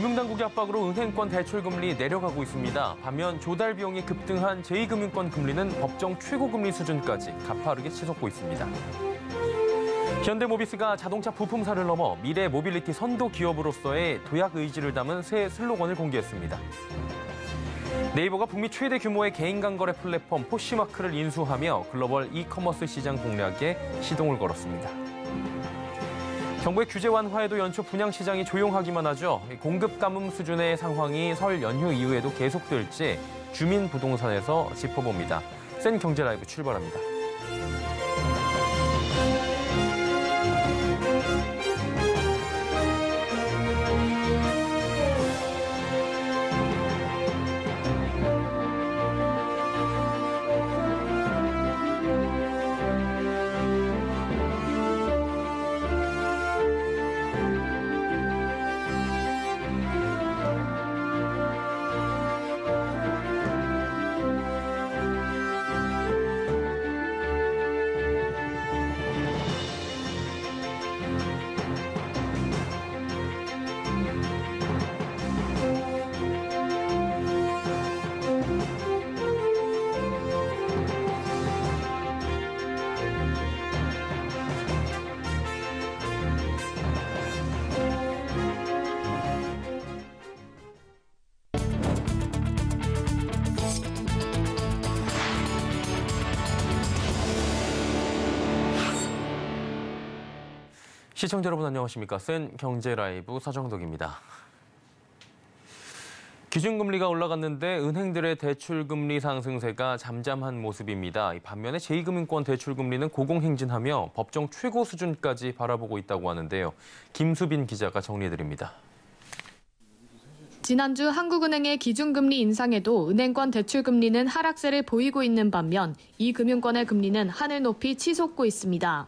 금융당국의 압박으로 은행권 대출금리 내려가고 있습니다. 반면 조달 비용이 급등한 제2금융권 금리는 법정 최고금리 수준까지 가파르게 치솟고 있습니다. 현대모비스가 자동차 부품사를 넘어 미래 모빌리티 선도 기업으로서의 도약 의지를 담은 새 슬로건을 공개했습니다. 네이버가 북미 최대 규모의 개인간 거래 플랫폼 포시마크를 인수하며 글로벌 이커머스 시장 공략에 시동을 걸었습니다. 정부의 규제 완화에도 연초 분양 시장이 조용하기만 하죠. 공급 감뭄 수준의 상황이 설 연휴 이후에도 계속될지 주민 부동산에서 짚어봅니다. 센 경제 라이브 출발합니다. 시청자 여러분 안녕하십니까. 센 경제 라이브 서정덕입니다. 기준금리가 올라갔는데 은행들의 대출금리 상승세가 잠잠한 모습입니다. 반면에 제2금융권 대출금리는 고공행진하며 법정 최고 수준까지 바라보고 있다고 하는데요. 김수빈 기자가 정리해드립니다. 지난주 한국은행의 기준금리 인상에도 은행권 대출금리는 하락세를 보이고 있는 반면 이 금융권의 금리는 하늘 높이 치솟고 있습니다.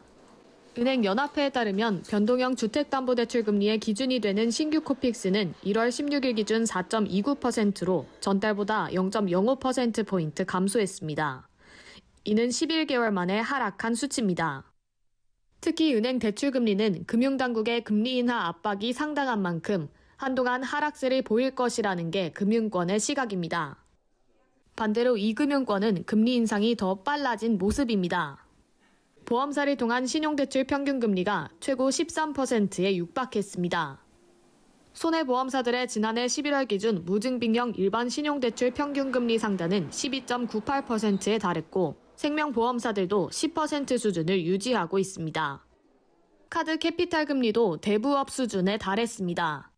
은행 연합회에 따르면 변동형 주택담보대출 금리의 기준이 되는 신규 코픽스는 1월 16일 기준 4.29%로 전달보다 0.05%포인트 감소했습니다. 이는 11개월 만에 하락한 수치입니다. 특히 은행 대출 금리는 금융당국의 금리 인하 압박이 상당한 만큼 한동안 하락세를 보일 것이라는 게 금융권의 시각입니다. 반대로 이 금융권은 금리 인상이 더 빨라진 모습입니다. 보험사를 통한 신용대출 평균금리가 최고 13%에 육박했습니다. 손해보험사들의 지난해 11월 기준 무증빙형 일반 신용대출 평균금리 상단은 12.98%에 달했고 생명보험사들도 10% 수준을 유지하고 있습니다. 카드 캐피탈 금리도 대부업 수준에 달했습니다.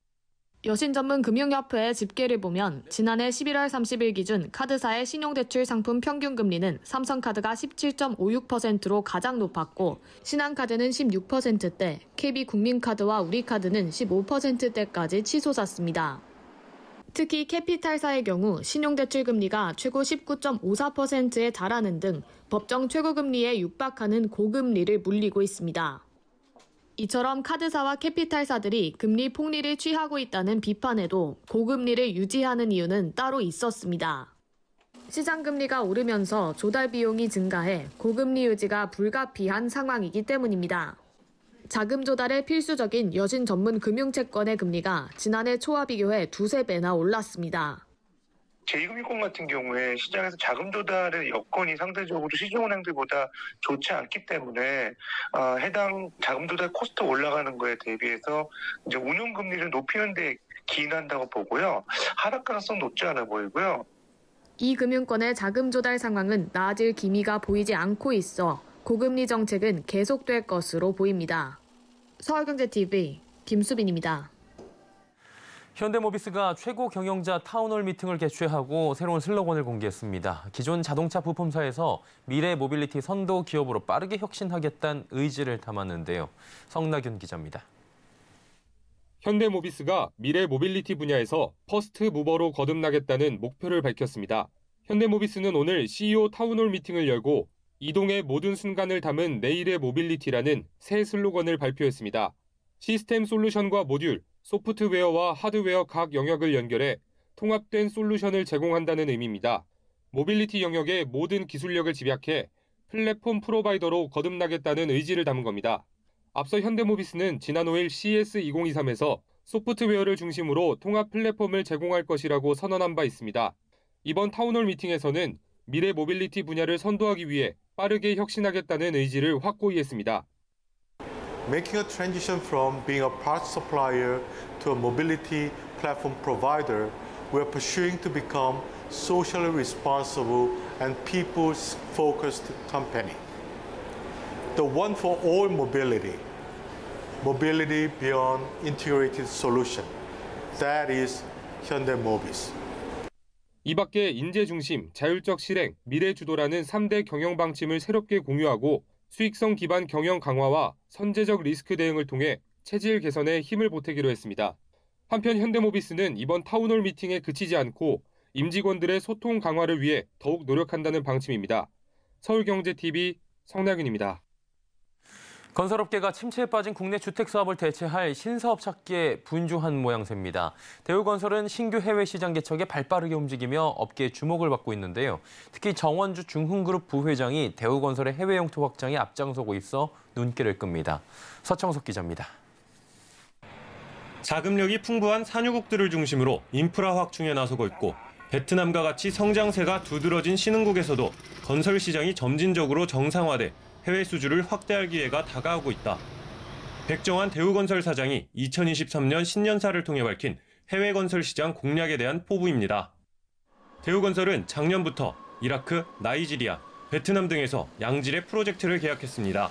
여신전문금융협회 의 집계를 보면 지난해 11월 30일 기준 카드사의 신용대출 상품 평균 금리는 삼성카드가 17.56%로 가장 높았고 신한카드는 16%대, KB국민카드와 우리카드는 15%대까지 치솟았습니다. 특히 캐피탈사의 경우 신용대출 금리가 최고 19.54%에 달하는 등 법정 최고금리에 육박하는 고금리를 물리고 있습니다. 이처럼 카드사와 캐피탈사들이 금리 폭리를 취하고 있다는 비판에도 고금리를 유지하는 이유는 따로 있었습니다. 시장 금리가 오르면서 조달 비용이 증가해 고금리 유지가 불가피한 상황이기 때문입니다. 자금 조달에 필수적인 여신 전문 금융채권의 금리가 지난해 초와 비교해 두세 배나 올랐습니다. 제2금융권 같은 경우에 시장에서 자금 조달의 여건이 상대적으로 시중은행들보다 좋지 않기 때문에 어, 해당 자금 조달 코스트 올라가는 거에 대비해서 이제 운용금리를 높이는 데 기인한다고 보고요. 하락 가능성 높지 않아 보이고요. 이 금융권의 자금 조달 상황은 나아질 기미가 보이지 않고 있어 고금리 정책은 계속될 것으로 보입니다. 서울경제TV 김수빈입니다. 현대모비스가 최고 경영자 타운홀 미팅을 개최하고 새로운 슬로건을 공개했습니다. 기존 자동차 부품사에서 미래 모빌리티 선도 기업으로 빠르게 혁신하겠다는 의지를 담았는데요. 성나균 기자입니다. 현대모비스가 미래 모빌리티 분야에서 퍼스트 무버로 거듭나겠다는 목표를 밝혔습니다. 현대모비스는 오늘 CEO 타운홀 미팅을 열고 이동의 모든 순간을 담은 내일의 모빌리티라는 새 슬로건을 발표했습니다. 시스템 솔루션과 모듈, 소프트웨어와 하드웨어 각 영역을 연결해 통합된 솔루션을 제공한다는 의미입니다. 모빌리티 영역의 모든 기술력을 집약해 플랫폼 프로바이더로 거듭나겠다는 의지를 담은 겁니다. 앞서 현대모비스는 지난 5일 CS 2023에서 소프트웨어를 중심으로 통합 플랫폼을 제공할 것이라고 선언한 바 있습니다. 이번 타운홀 미팅에서는 미래 모빌리티 분야를 선도하기 위해 빠르게 혁신하겠다는 의지를 확고히 했습니다. making a transition from being a parts supplier to a mobility platform provider, we're pursuing to become socially responsible and people-focused company. The one for all mobility, mobility beyond integrated solution. That is Hyundai Mobis. 이 밖에 인재 중심, 자율적 실행, 미래 주도라는 3대 경영 방침을 새롭게 공유하고 수익성 기반 경영 강화와 선제적 리스크 대응을 통해 체질 개선에 힘을 보태기로 했습니다. 한편 현대모비스는 이번 타운홀 미팅에 그치지 않고 임직원들의 소통 강화를 위해 더욱 노력한다는 방침입니다. 서울경제TV 성낙윤입니다. 건설업계가 침체에 빠진 국내 주택 사업을 대체할 신사업 찾기에 분주한 모양새입니다. 대우건설은 신규 해외 시장 개척에 발빠르게 움직이며 업계의 주목을 받고 있는데요. 특히 정원주 중흥그룹 부회장이 대우건설의 해외 영토 확장에 앞장서고 있어 눈길을 끕니다. 서청석 기자입니다. 자금력이 풍부한 산유국들을 중심으로 인프라 확충에 나서고 있고 베트남과 같이 성장세가 두드러진 신흥국에서도 건설 시장이 점진적으로 정상화돼 해외 수주를 확대할 기회가 다가오고 있다. 백정환 대우건설 사장이 2023년 신년사를 통해 밝힌 해외 건설 시장 공략에 대한 포부입니다. 대우건설은 작년부터 이라크, 나이지리아, 베트남 등에서 양질의 프로젝트를 계약했습니다.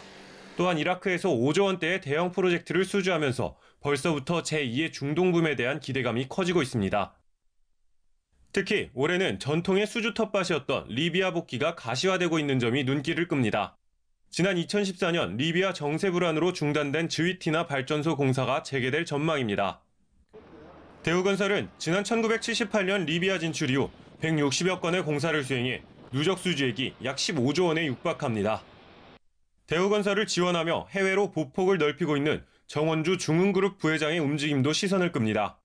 또한 이라크에서 5조 원대의 대형 프로젝트를 수주하면서 벌써부터 제2의 중동붐에 대한 기대감이 커지고 있습니다. 특히 올해는 전통의 수주 텃밭이었던 리비아 복귀가 가시화되고 있는 점이 눈길을 끕니다. 지난 2014년 리비아 정세 불안으로 중단된 지위티나 발전소 공사가 재개될 전망입니다. 대우건설은 지난 1978년 리비아 진출 이후 160여 건의 공사를 수행해 누적 수주액이 약 15조 원에 육박합니다. 대우건설을 지원하며 해외로 보폭을 넓히고 있는 정원주 중흥그룹 부회장의 움직임도 시선을 끕니다.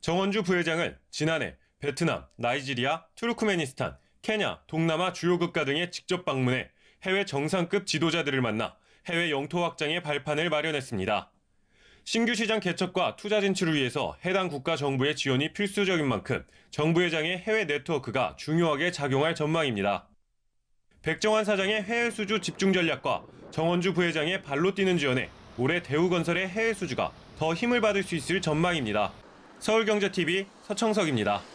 정원주 부회장은 지난해 베트남, 나이지리아, 투르크메니스탄, 케냐, 동남아 주요 국가 등에 직접 방문해 해외 정상급 지도자들을 만나 해외 영토 확장의 발판을 마련했습니다. 신규 시장 개척과 투자 진출을 위해서 해당 국가 정부의 지원이 필수적인 만큼 정부 회장의 해외 네트워크가 중요하게 작용할 전망입니다. 백정환 사장의 해외 수주 집중 전략과 정원주 부회장의 발로 뛰는 지원에 올해 대우건설의 해외 수주가 더 힘을 받을 수 있을 전망입니다. 서울경제TV 서청석입니다.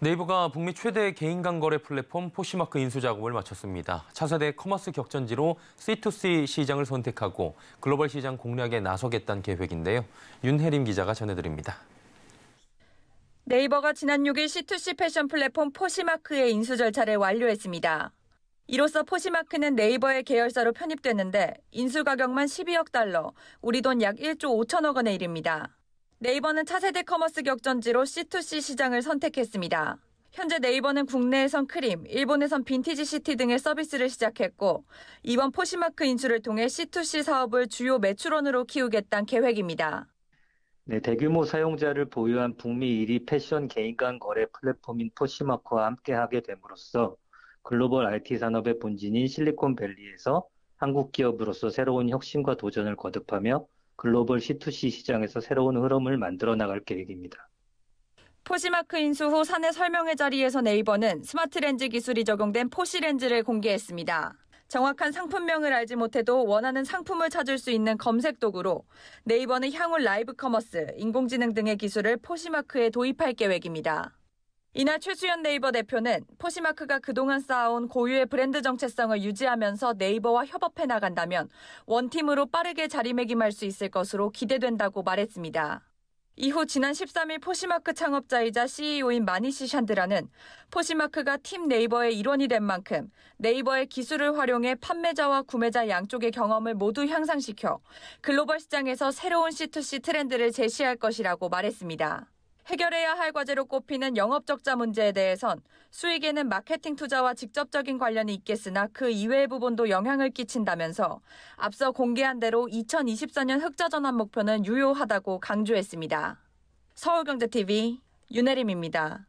네이버가 북미 최대 개인간 거래 플랫폼 포시마크 인수 작업을 마쳤습니다. 차세대 커머스 격전지로 C2C 시장을 선택하고 글로벌 시장 공략에 나서겠다는 계획인데요. 윤혜림 기자가 전해드립니다. 네이버가 지난 6일 C2C 패션 플랫폼 포시마크의 인수 절차를 완료했습니다. 이로써 포시마크는 네이버의 계열사로 편입됐는데 인수 가격만 12억 달러, 우리 돈 약 1조 5천억 원에 이릅니다. 네이버는 차세대 커머스 격전지로 C2C 시장을 선택했습니다. 현재 네이버는 국내에선 크림, 일본에선 빈티지 시티 등의 서비스를 시작했고 이번 포시마크 인수를 통해 C2C 사업을 주요 매출원으로 키우겠다는 계획입니다. 네, 대규모 사용자를 보유한 북미 1위 패션 개인 간 거래 플랫폼인 포시마크와 함께하게 됨으로써 글로벌 IT 산업의 본진인 실리콘밸리에서 한국 기업으로서 새로운 혁신과 도전을 거듭하며 글로벌 C2C 시장에서 새로운 흐름을 만들어 나갈 계획입니다. 포시마크 인수 후 사내 설명회 자리에서 네이버는 스마트 렌즈 기술이 적용된 포시 렌즈를 공개했습니다. 정확한 상품명을 알지 못해도 원하는 상품을 찾을 수 있는 검색 도구로 네이버는 향후 라이브 커머스, 인공지능 등의 기술을 포시마크에 도입할 계획입니다. 이날 최수연 네이버 대표는 포시마크가 그동안 쌓아온 고유의 브랜드 정체성을 유지하면서 네이버와 협업해 나간다면 원팀으로 빠르게 자리매김할 수 있을 것으로 기대된다고 말했습니다. 이후 지난 13일 포시마크 창업자이자 CEO인 마니시 샨드라는 포시마크가 팀 네이버의 일원이 된 만큼 네이버의 기술을 활용해 판매자와 구매자 양쪽의 경험을 모두 향상시켜 글로벌 시장에서 새로운 C2C 트렌드를 제시할 것이라고 말했습니다. 해결해야 할 과제로 꼽히는 영업적자 문제에 대해선 수익에는 마케팅 투자와 직접적인 관련이 있겠으나 그 이외의 부분도 영향을 끼친다면서 앞서 공개한 대로 2024년 흑자 전환 목표는 유효하다고 강조했습니다. 서울경제TV 윤혜림입니다.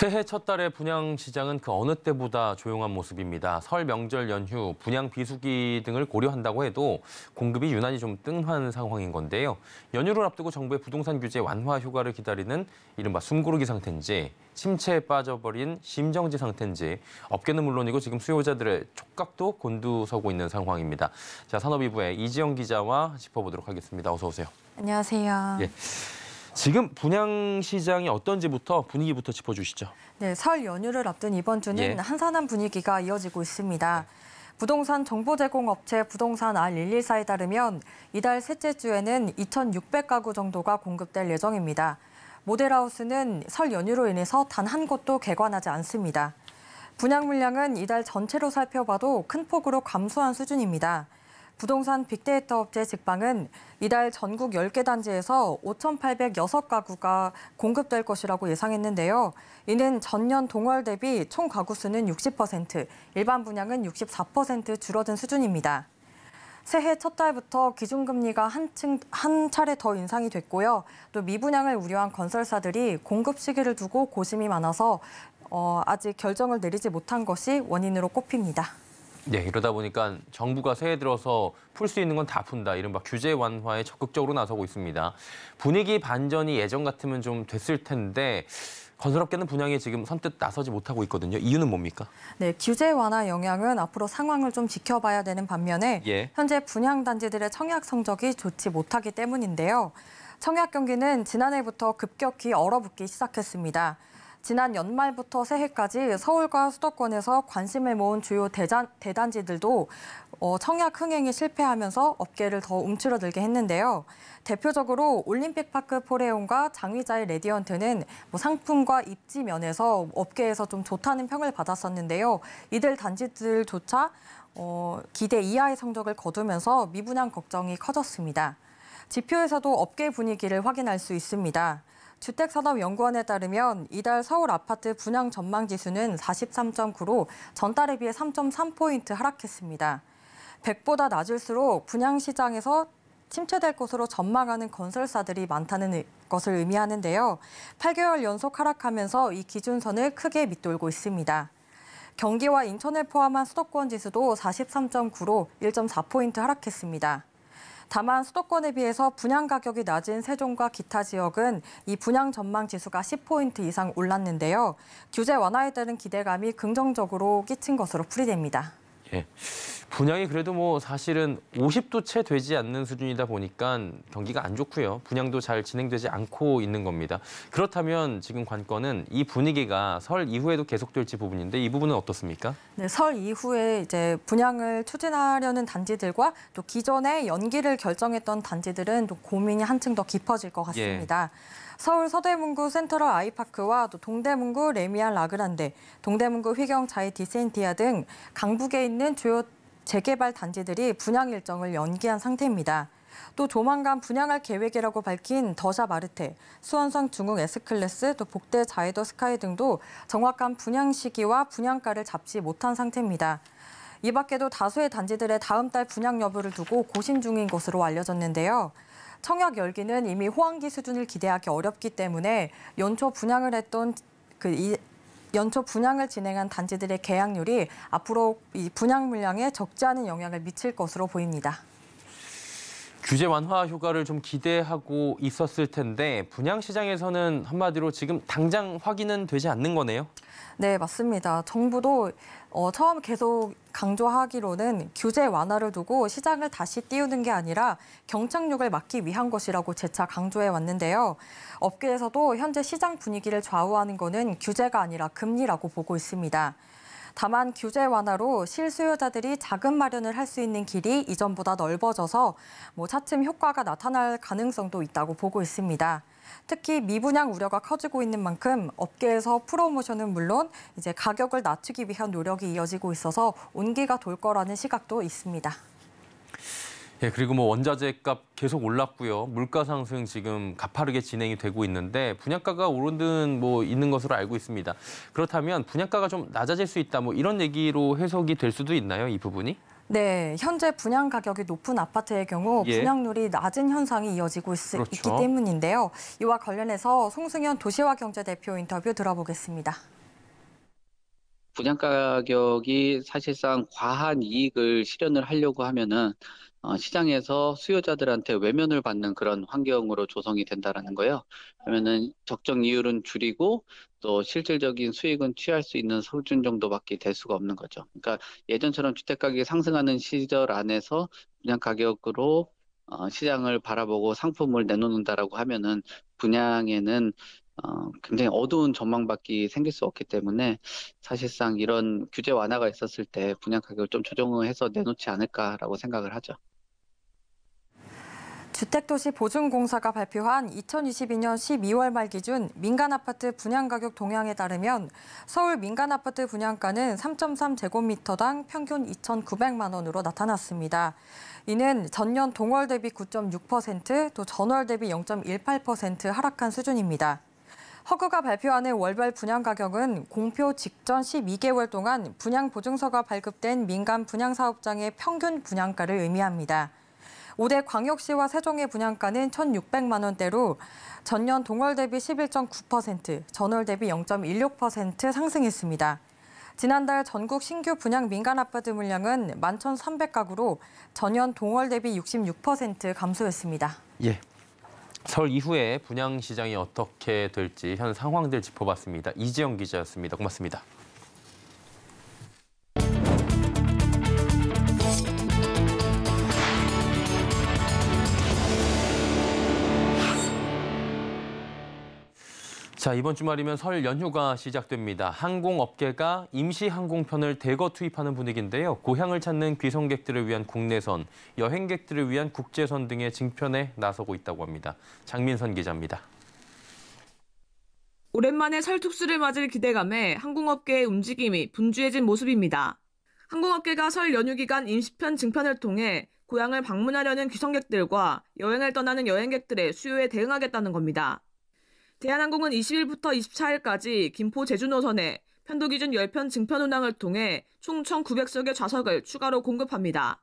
새해 첫 달에 분양 시장은 그 어느 때보다 조용한 모습입니다. 설 명절 연휴, 분양 비수기 등을 고려한다고 해도 공급이 유난히 좀뜬한 상황인 건데요. 연휴를 앞두고 정부의 부동산 규제 완화 효과를 기다리는 이른바 숨고르기 상태인지 침체에 빠져버린 심정지 상태인지 업계는 물론이고 지금 수요자들의 촉각도 곤두서고 있는 상황입니다. 자 산업위부의 이지영 기자와 짚어보도록 하겠습니다. 어서 오세요. 안녕하세요. 예. 지금 분양 시장이 어떤지부터 분위기부터 짚어주시죠. 네, 설 연휴를 앞둔 이번 주는 예. 한산한 분위기가 이어지고 있습니다. 네. 부동산 정보 제공 업체 부동산 R114에 따르면 이달 셋째 주에는 2,600가구 정도가 공급될 예정입니다. 모델하우스는 설 연휴로 인해서 단 한 곳도 개관하지 않습니다. 분양 물량은 이달 전체로 살펴봐도 큰 폭으로 감소한 수준입니다. 부동산 빅데이터 업체 직방은 이달 전국 10개 단지에서 5,806가구가 공급될 것이라고 예상했는데요. 이는 전년 동월 대비 총 가구 수는 60%, 일반 분양은 64% 줄어든 수준입니다. 새해 첫 달부터 기준금리가 한층, 한 차례 더 인상이 됐고요. 또 미분양을 우려한 건설사들이 공급 시기를 두고 고심이 많아서 어, 아직 결정을 내리지 못한 것이 원인으로 꼽힙니다. 네, 이러다 보니까 정부가 새해 들어서 풀 수 있는 건 다 푼다. 이른바 규제 완화에 적극적으로 나서고 있습니다. 분위기 반전이 예전 같으면 좀 됐을 텐데 건설업계는 분양에 지금 선뜻 나서지 못하고 있거든요. 이유는 뭡니까? 네, 규제 완화 영향은 앞으로 상황을 좀 지켜봐야 되는 반면에 예. 현재 분양 단지들의 청약 성적이 좋지 못하기 때문인데요. 청약 경기는 지난해부터 급격히 얼어붙기 시작했습니다. 지난 연말부터 새해까지 서울과 수도권에서 관심을 모은 주요 대잔, 대단지들도 어, 청약 흥행이 실패하면서 업계를 더 움츠러들게 했는데요. 대표적으로 올림픽파크 포레온과 장위자의 레디언트는 뭐 상품과 입지 면에서 업계에서 좀 좋다는 평을 받았었는데요. 이들 단지들조차 어, 기대 이하의 성적을 거두면서 미분양 걱정이 커졌습니다. 지표에서도 업계 분위기를 확인할 수 있습니다. 주택산업연구원에 따르면 이달 서울 아파트 분양 전망지수는 43.9로 전달에 비해 3.3포인트 하락했습니다. 100보다 낮을수록 분양시장에서 침체될 것으로 전망하는 건설사들이 많다는 것을 의미하는데요. 8개월 연속 하락하면서 이 기준선을 크게 밑돌고 있습니다. 경기와 인천을 포함한 수도권 지수도 43.9로 1.4포인트 하락했습니다. 다만 수도권에 비해서 분양 가격이 낮은 세종과 기타 지역은 이 분양 전망 지수가 10포인트 이상 올랐는데요. 규제 완화에 따른 기대감이 긍정적으로 끼친 것으로 풀이됩니다. 예. 분양이 그래도 뭐 사실은 50도 채 되지 않는 수준이다 보니까 경기가 안 좋고요. 분양도 잘 진행되지 않고 있는 겁니다. 그렇다면 지금 관건은 이 분위기가 설 이후에도 계속될지 부분인데 이 부분은 어떻습니까? 네, 설 이후에 이제 분양을 추진하려는 단지들과 또 기존에 연기를 결정했던 단지들은 또 고민이 한층 더 깊어질 것 예. 같습니다. 예. 서울 서대문구 센트럴 아이파크와 또 동대문구 레미안 라그란데, 동대문구 휘경 자이 디센티아 등 강북에 있는 주요 재개발 단지들이 분양 일정을 연기한 상태입니다. 또 조만간 분양할 계획이라고 밝힌 더샵 마르테, 수원성 중흥 S클래스, 또 복대 자이더 스카이 등도 정확한 분양 시기와 분양가를 잡지 못한 상태입니다. 이 밖에도 다수의 단지들의 다음 달 분양 여부를 두고 고심 중인 것으로 알려졌는데요. 청약 열기는 이미 호황기 수준을 기대하기 어렵기 때문에 연초 분양을 했던 그 이, 연초 분양을 진행한 단지들의 계약률이 앞으로 이 분양 물량에 적지 않은 영향을 미칠 것으로 보입니다. 규제 완화 효과를 좀 기대하고 있었을 텐데 분양 시장에서는 한마디로 지금 당장 확인은 되지 않는 거네요. 네, 맞습니다. 정부도 어, 처음 계속 강조하기로는 규제 완화를 두고 시장을 다시 띄우는 게 아니라 경착륙을 막기 위한 것이라고 재차 강조해 왔는데요. 업계에서도 현재 시장 분위기를 좌우하는 것은 규제가 아니라 금리라고 보고 있습니다. 다만 규제 완화로 실수요자들이 자금 마련을 할 수 있는 길이 이전보다 넓어져서 뭐 차츰 효과가 나타날 가능성도 있다고 보고 있습니다. 특히 미분양 우려가 커지고 있는 만큼 업계에서 프로모션은 물론 이제 가격을 낮추기 위한 노력이 이어지고 있어서 온기가 돌 거라는 시각도 있습니다. 예, 그리고 뭐 원자재 값 계속 올랐고요. 물가 상승 지금 가파르게 진행이 되고 있는데 분양가가 오른 뭐 있는 것으로 알고 있습니다. 그렇다면 분양가가 좀 낮아질 수 있다 뭐 이런 얘기로 해석이 될 수도 있나요? 이 부분이? 네, 현재 분양 가격이 높은 아파트의 경우 예. 분양률이 낮은 현상이 이어지고 있, 그렇죠. 있기 때문인데요. 이와 관련해서 송승현 도시화 경제 대표 인터뷰 들어보겠습니다. 분양 가격이 사실상 과한 이익을 실현을 하려고 하면은 어, 시장에서 수요자들한테 외면을 받는 그런 환경으로 조성이 된다라는 거예요. 그러면은 적정 이율은 줄이고 또 실질적인 수익은 취할 수 있는 수준 정도밖에 될 수가 없는 거죠. 그러니까 예전처럼 주택 가격이 상승하는 시절 안에서 그냥 가격으로 어, 시장을 바라보고 상품을 내놓는다라고 하면은 분양에는 어, 굉장히 어두운 전망밖에 생길 수 없기 때문에 사실상 이런 규제 완화가 있었을 때 분양 가격을 좀 조정해서 내놓지 않을까라고 생각을 하죠. 주택도시보증공사가 발표한 2022년 12월 말 기준 민간아파트 분양가격 동향에 따르면 서울 민간아파트 분양가는 3.3제곱미터당 평균 2,900만 원으로 나타났습니다. 이는 전년 동월 대비 9.6%, 또 전월 대비 0.18% 하락한 수준입니다. 허그가 발표하는 월별 분양 가격은 공표 직전 12개월 동안 분양 보증서가 발급된 민간 분양 사업장의 평균 분양가를 의미합니다. 올해 광역시와 세종의 분양가는 1,600만 원대로 전년 동월 대비 11.9%, 전월 대비 0.16% 상승했습니다. 지난달 전국 신규 분양 민간 아파트 물량은 11,300가구로 전년 동월 대비 66% 감소했습니다. 예. 설 이후에 분양 시장이 어떻게 될지 현 상황들 짚어봤습니다. 이지영 기자였습니다. 고맙습니다. 자, 이번 주말이면 설 연휴가 시작됩니다. 항공업계가 임시 항공편을 대거 투입하는 분위기인데요. 고향을 찾는 귀성객들을 위한 국내선, 여행객들을 위한 국제선 등의 증편에 나서고 있다고 합니다. 장민선 기자입니다. 오랜만에 설 특수를 맞을 기대감에 항공업계의 움직임이 분주해진 모습입니다. 항공업계가 설 연휴 기간 임시편 증편을 통해 고향을 방문하려는 귀성객들과 여행을 떠나는 여행객들의 수요에 대응하겠다는 겁니다. 대한항공은 20일부터 24일까지 김포 제주 노선에 편도 기준 10편 증편 운항을 통해 총 1,900석의 좌석을 추가로 공급합니다.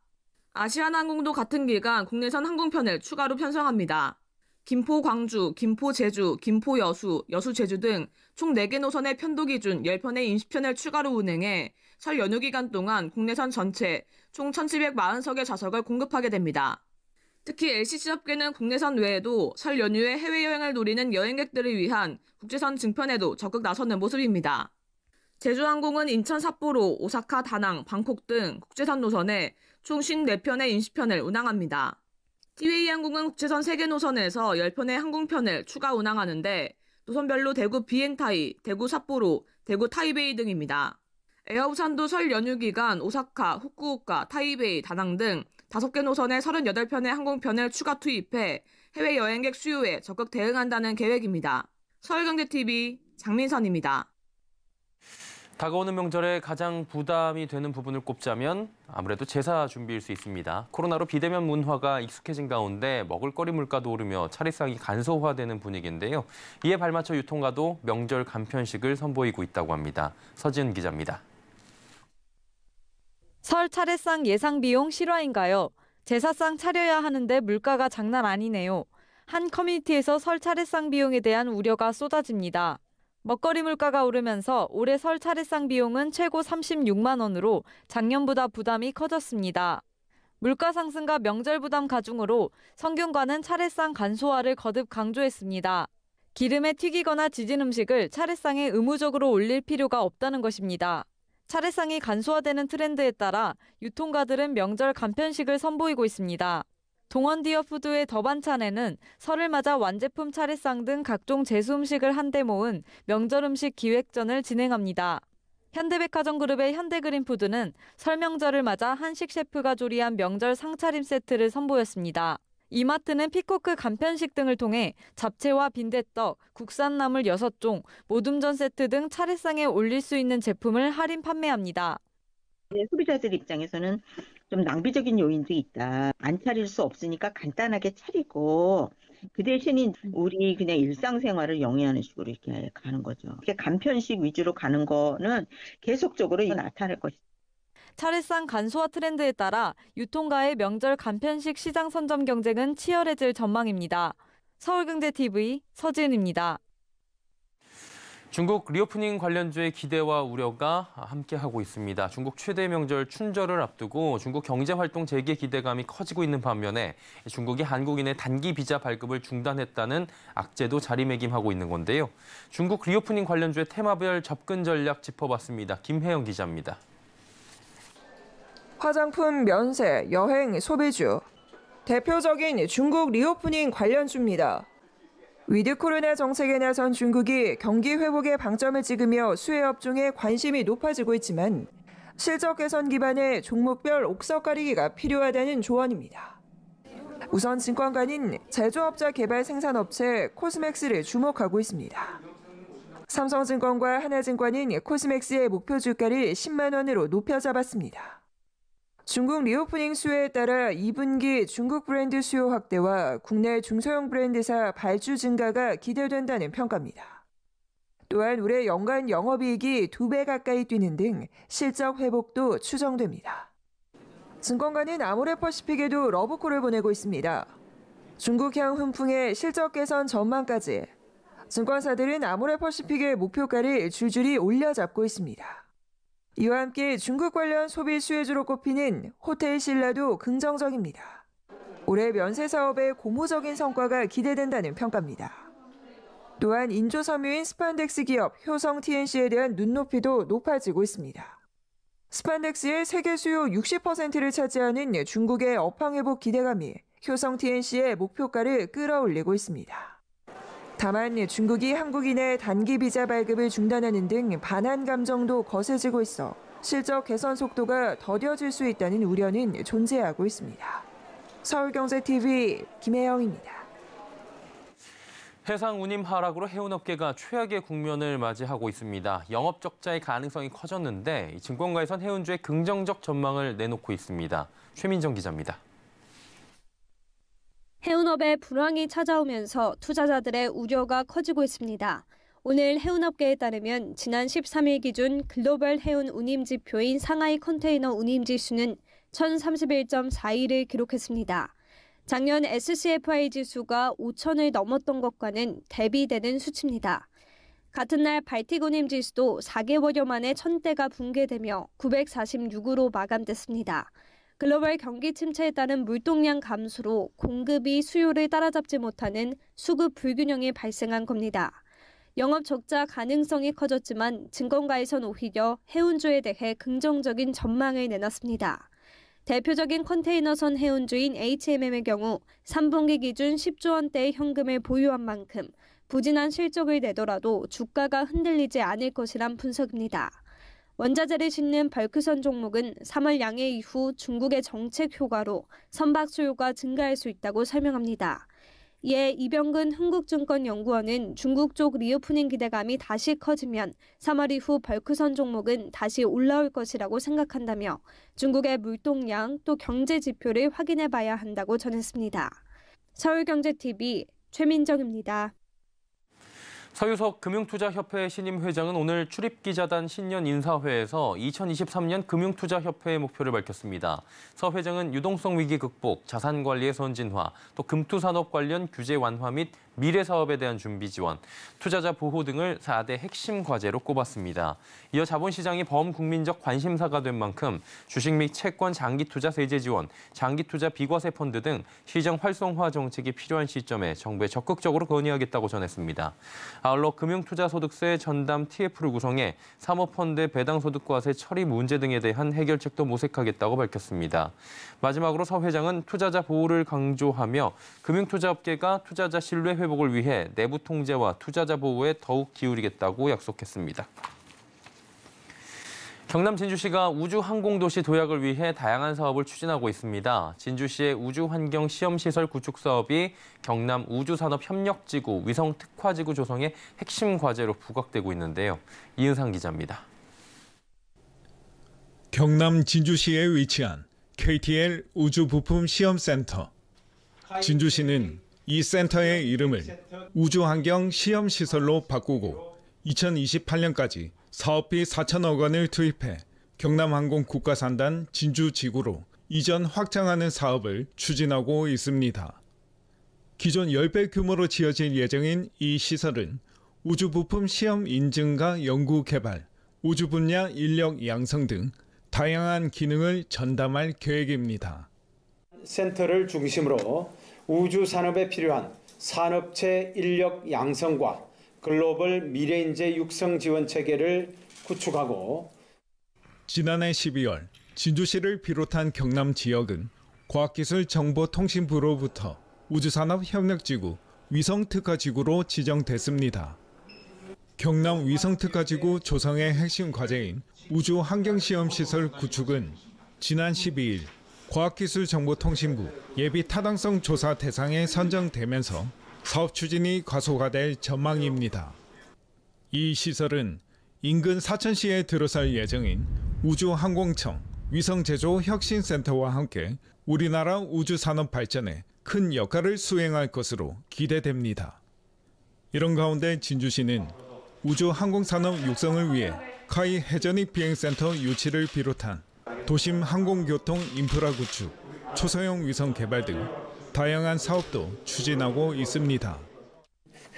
아시아나항공도 같은 기간 국내선 항공편을 추가로 편성합니다. 김포 광주, 김포 제주, 김포 여수, 여수 제주 등 총 4개 노선의 편도 기준 10편의 임시편을 추가로 운행해 설 연휴 기간 동안 국내선 전체 총 1,740석의 좌석을 공급하게 됩니다. 특히 LCC 업계는 국내선 외에도 설 연휴에 해외여행을 노리는 여행객들을 위한 국제선 증편에도 적극 나서는 모습입니다. 제주항공은 인천 삿포로, 오사카, 다낭, 방콕 등 국제선 노선에 총 54편의 임시편을 운항합니다. t 웨이항공은 국제선 3개 노선에서 10편의 항공편을 추가 운항하는데 노선별로 대구 비엔타이, 대구 삿포로, 대구 타이베이 등입니다. 에어우산도 설 연휴 기간 오사카, 후쿠오카, 타이베이, 다낭 등 다섯 개 노선에 38편의 항공편을 추가 투입해 해외 여행객 수요에 적극 대응한다는 계획입니다. 서울경제TV 장민선입니다. 다가오는 명절에 가장 부담이 되는 부분을 꼽자면 아무래도 제사 준비일 수 있습니다. 코로나로 비대면 문화가 익숙해진 가운데 먹을거리 물가도 오르며 차례상이 간소화되는 분위기인데요. 이에 발맞춰 유통가도 명절 간편식을 선보이고 있다고 합니다. 서지은 기자입니다. 설 차례상 예상 비용 실화인가요? 제사상 차려야 하는데 물가가 장난 아니네요. 한 커뮤니티에서 설 차례상 비용에 대한 우려가 쏟아집니다. 먹거리 물가가 오르면서 올해 설 차례상 비용은 최고 36만 원으로 작년보다 부담이 커졌습니다. 물가 상승과 명절 부담 가중으로 성균관은 차례상 간소화를 거듭 강조했습니다. 기름에 튀기거나 지진 음식을 차례상에 의무적으로 올릴 필요가 없다는 것입니다. 차례상이 간소화되는 트렌드에 따라 유통가들은 명절 간편식을 선보이고 있습니다. 동원디어푸드의 더반찬에는 설을 맞아 완제품 차례상 등 각종 제수 음식을 한데 모은 명절 음식 기획전을 진행합니다. 현대백화점그룹의 현대그린푸드는 설명절을 맞아 한식 셰프가 조리한 명절 상차림 세트를 선보였습니다. 이마트는 피코크 간편식 등을 통해 잡채와 빈대떡, 국산나물 6종, 모둠전 세트 등 차례상에 올릴 수 있는 제품을 할인 판매합니다. 네, 소비자들 입장에서는 좀 낭비적인 요인도 있다. 안 차릴 수 없으니까 간단하게 차리고 그 대신에 우리 그냥 일상생활을 영위하는 식으로 이렇게 가는 거죠. 이렇게 간편식 위주로 가는 거는 계속적으로 나타날 것이다. 차례상 간소화 트렌드에 따라 유통가의 명절 간편식 시장 선점 경쟁은 치열해질 전망입니다. 서울경제TV 서지은입니다. 중국 리오프닝 관련주의 기대와 우려가 함께하고 있습니다. 중국 최대 명절 춘절을 앞두고 중국 경제 활동 재개 기대감이 커지고 있는 반면에 중국이 한국인의 단기 비자 발급을 중단했다는 악재도 자리매김하고 있는 건데요. 중국 리오프닝 관련주의 테마별 접근 전략 짚어봤습니다. 김혜영 기자입니다. 화장품 면세, 여행, 소비주. 대표적인 중국 리오프닝 관련주입니다. 위드 코로나 정책에 나선 중국이 경기 회복에 방점을 찍으며 수혜업종에 관심이 높아지고 있지만 실적 개선 기반의 종목별 옥석 가리기가 필요하다는 조언입니다. 우선 증권가는 제조업자 개발 생산업체 코스맥스를 주목하고 있습니다. 삼성증권과 하나증권인 코스맥스의 목표 주가를 10만 원으로 높여 잡았습니다. 중국 리오프닝 수요에 따라 2분기 중국 브랜드 수요 확대와 국내 중소형 브랜드사 발주 증가가 기대된다는 평가입니다. 또한 올해 연간 영업이익이 2배 가까이 뛰는 등 실적 회복도 추정됩니다. 증권가는 아모레퍼시픽에도 러브콜을 보내고 있습니다. 중국향 훈풍의 실적 개선 전망까지 증권사들은 아모레퍼시픽의 목표가를 줄줄이 올려잡고 있습니다. 이와 함께 중국 관련 소비 수혜주로 꼽히는 호텔 신라도 긍정적입니다. 올해 면세 사업의 고무적인 성과가 기대된다는 평가입니다. 또한 인조 섬유인 스판덱스 기업 효성 TNC에 대한 눈높이도 높아지고 있습니다. 스판덱스의 세계 수요 60%를 차지하는 중국의 업황 회복 기대감이 효성 TNC의 목표가를 끌어올리고 있습니다. 다만 중국이 한국인의 단기 비자 발급을 중단하는 등 반한 감정도 거세지고 있어 실적 개선 속도가 더뎌질 수 있다는 우려는 존재하고 있습니다. 서울경제TV 김혜영입니다. 해상 운임 하락으로 해운업계가 최악의 국면을 맞이하고 있습니다. 영업 적자의 가능성이 커졌는데 증권가에선 해운주의 긍정적 전망을 내놓고 있습니다. 최민정 기자입니다. 해운업의 불황이 찾아오면서 투자자들의 우려가 커지고 있습니다. 오늘 해운업계에 따르면 지난 13일 기준 글로벌 해운 운임 지표인 상하이 컨테이너 운임 지수는 1 0 3 1 4 2을 기록했습니다. 작년 SCFI 지수가 5천을 넘었던 것과는 대비되는 수치입니다. 같은 날 발틱 운임 지수도 4개월여 만에 1000대가 붕괴되며 946으로 마감됐습니다. 글로벌 경기 침체에 따른 물동량 감소로 공급이 수요를 따라잡지 못하는 수급 불균형이 발생한 겁니다. 영업 적자 가능성이 커졌지만 증권가에선 오히려 해운주에 대해 긍정적인 전망을 내놨습니다. 대표적인 컨테이너선 해운주인 HMM의 경우 3분기 기준 10조 원대의 현금을 보유한 만큼 부진한 실적을 내더라도 주가가 흔들리지 않을 것이란 분석입니다. 원자재를 싣는 벌크선 종목은 3월 양해 이후 중국의 정책 효과로 선박 수요가 증가할 수 있다고 설명합니다. 이에 이병근 흥국증권연구원은 중국 쪽 리오프닝 기대감이 다시 커지면 3월 이후 벌크선 종목은 다시 올라올 것이라고 생각한다며 중국의 물동량 또 경제 지표를 확인해 봐야 한다고 전했습니다. 서울경제TV 최민정입니다. 서유석 금융투자협회 신임 회장은 오늘 출입기자단 신년 인사회에서 2023년 금융투자협회의 목표를 밝혔습니다. 서 회장은 유동성 위기 극복, 자산관리의 선진화, 또 금투산업 관련 규제 완화 및 미래 사업에 대한 준비 지원, 투자자 보호 등을 4대 핵심 과제로 꼽았습니다. 이어 자본시장이 범국민적 관심사가 된 만큼 주식 및 채권 장기 투자 세제 지원, 장기 투자 비과세 펀드 등 시장 활성화 정책이 필요한 시점에 정부에 적극적으로 건의하겠다고 전했습니다. 아울러 금융투자소득세 전담 TF를 구성해 사모펀드 배당소득과세 처리 문제 등에 대한 해결책도 모색하겠다고 밝혔습니다. 마지막으로 서 회장은 투자자 보호를 강조하며 금융투자업계가 투자자 신뢰 회 회복을 위해 내부 통제와 투자자 보호에 더욱 기울이겠다고 약속했습니다. 경남 진주시가 우주항공도시 도약을 위해 다양한 사업을 추진하고 있습니다. 진주시의 우주환경시험시설 구축 사업이 경남 우주산업협력지구 위성특화지구 조성의 핵심 과제로 부각되고 있는데요. 이은상 기자입니다. 경남 진주시에 위치한 KTL 우주부품시험센터. 진주시는 이 센터의 이름을 우주환경 시험시설로 바꾸고 2028년까지 사업비 4천억 원을 투입해 경남항공 국가산단 진주지구로 이전 확장하는 사업을 추진하고 있습니다. 기존 10배 규모로 지어질 예정인 이 시설은 우주부품 시험 인증과 연구 개발, 우주 분야 인력 양성 등 다양한 기능을 전담할 계획입니다. 센터를 중심으로 우주 산업에 필요한 산업체 인력 양성과 글로벌 미래인재 육성 지원 체계를 구축하고 지난해 12월 진주시를 비롯한 경남 지역은 과학기술정보통신부로부터 우주산업협력지구 위성특화지구로 지정됐습니다. 경남 위성특화지구 조성의 핵심 과제인 우주환경시험시설 구축은 지난 12일 과학기술정보통신부 예비 타당성 조사 대상에 선정되면서 사업 추진이 과소가 될 전망입니다. 이 시설은 인근 사천시에 들어설 예정인 우주항공청 위성제조혁신센터와 함께 우리나라 우주산업 발전에 큰 역할을 수행할 것으로 기대됩니다. 이런 가운데 진주시는 우주항공산업 육성을 위해 카이 해전이 비행센터 유치를 비롯한 도심 항공교통 인프라 구축, 초소형 위성 개발 등 다양한 사업도 추진하고 있습니다.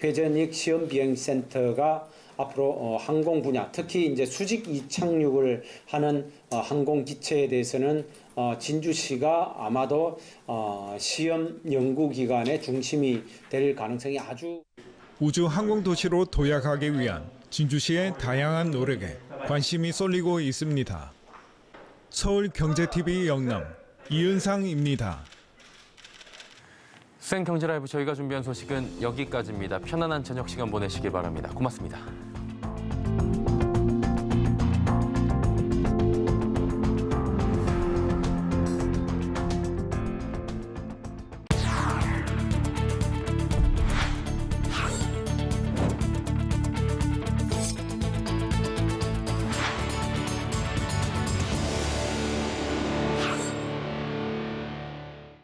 회전익 시험 비행 센터가 앞으로 어, 항공 분야, 특히 이제 수직 이착륙을 하는 어, 항공 기체에 대해서는 어, 진주시가 아마도 시험 연구 기관의 중심이 될 가능성이 아주 우주 항공 도시로 도약하기 위한 진주시의 다양한 노력에 관심이 쏠리고 있습니다. 서울경제TV 영남 이은상입니다. 생경제라이브 저희가 준비한 소식은 여기까지입니다. 편안한 저녁 시간 보내시기 바랍니다. 고맙습니다.